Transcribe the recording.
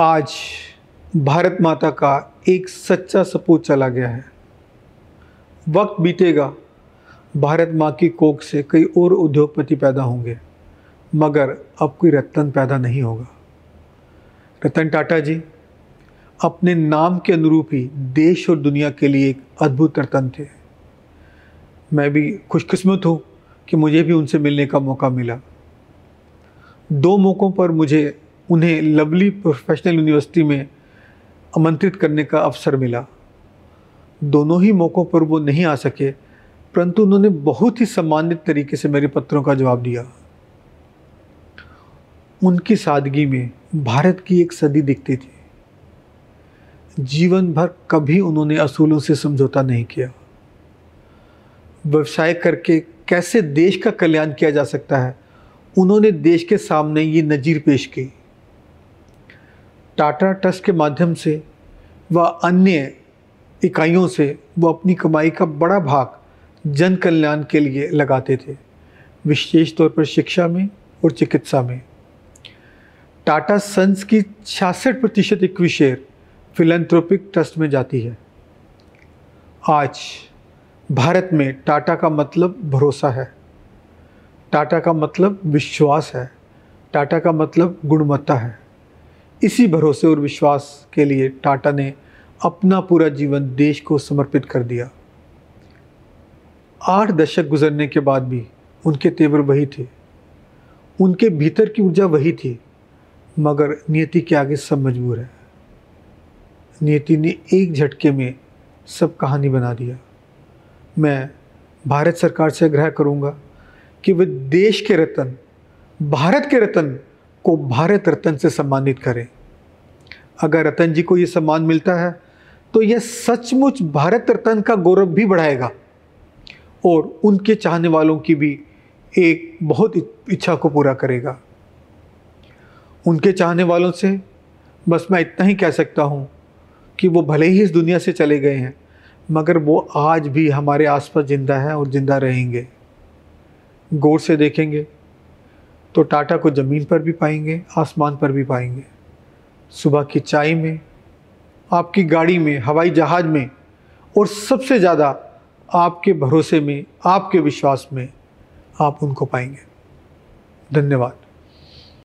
आज भारत माता का एक सच्चा सपूत चला गया है वक्त बीतेगा भारत माँ की कोक से कई और उद्योगपति पैदा होंगे मगर अब कोई रतन पैदा नहीं होगा रतन टाटा जी अपने नाम के अनुरूप ही देश और दुनिया के लिए एक अद्भुत रतन थे मैं भी खुशकिस्मत हूँ कि मुझे भी उनसे मिलने का मौका मिला दो मौक़ों पर मुझे उन्हें लवली प्रोफेशनल यूनिवर्सिटी में आमंत्रित करने का अवसर मिला दोनों ही मौक़ों पर वो नहीं आ सके परंतु उन्होंने बहुत ही सम्मानित तरीके से मेरे पत्रों का जवाब दिया उनकी सादगी में भारत की एक सदी दिखती थी जीवन भर कभी उन्होंने असूलों से समझौता नहीं किया व्यवसाय करके कैसे देश का कल्याण किया जा सकता है उन्होंने देश के सामने ये नज़ीर पेश की टाटा ट्रस्ट के माध्यम से व अन्य इकाइयों से वो अपनी कमाई का बड़ा भाग जन कल्याण के लिए लगाते थे विशेष तौर पर शिक्षा में और चिकित्सा में टाटा सन्स की छियासठ प्रतिशत इक्वी शेयर फिलंथ्रोपिक ट्रस्ट में जाती है आज भारत में टाटा का मतलब भरोसा है टाटा का मतलब विश्वास है टाटा का मतलब गुणवत्ता है इसी भरोसे और विश्वास के लिए टाटा ने अपना पूरा जीवन देश को समर्पित कर दिया आठ दशक गुजरने के बाद भी उनके तेवर वही थे उनके भीतर की ऊर्जा वही थी मगर नियति के आगे सब मजबूर है नियति ने एक झटके में सब कहानी बना दिया मैं भारत सरकार से आग्रह करूंगा कि वे देश के रतन भारत के रतन को भारत रत्न से सम्मानित करें अगर रतन जी को ये सम्मान मिलता है तो यह सचमुच भारत रत्न का गौरव भी बढ़ाएगा और उनके चाहने वालों की भी एक बहुत इच्छा को पूरा करेगा उनके चाहने वालों से बस मैं इतना ही कह सकता हूँ कि वो भले ही इस दुनिया से चले गए हैं मगर वो आज भी हमारे आसपास ज़िंदा हैं और ज़िंदा रहेंगे गौर से देखेंगे तो टाटा को ज़मीन पर भी पाएंगे आसमान पर भी पाएंगे सुबह की चाय में आपकी गाड़ी में हवाई जहाज़ में और सबसे ज़्यादा आपके भरोसे में आपके विश्वास में आप उनको पाएंगे धन्यवाद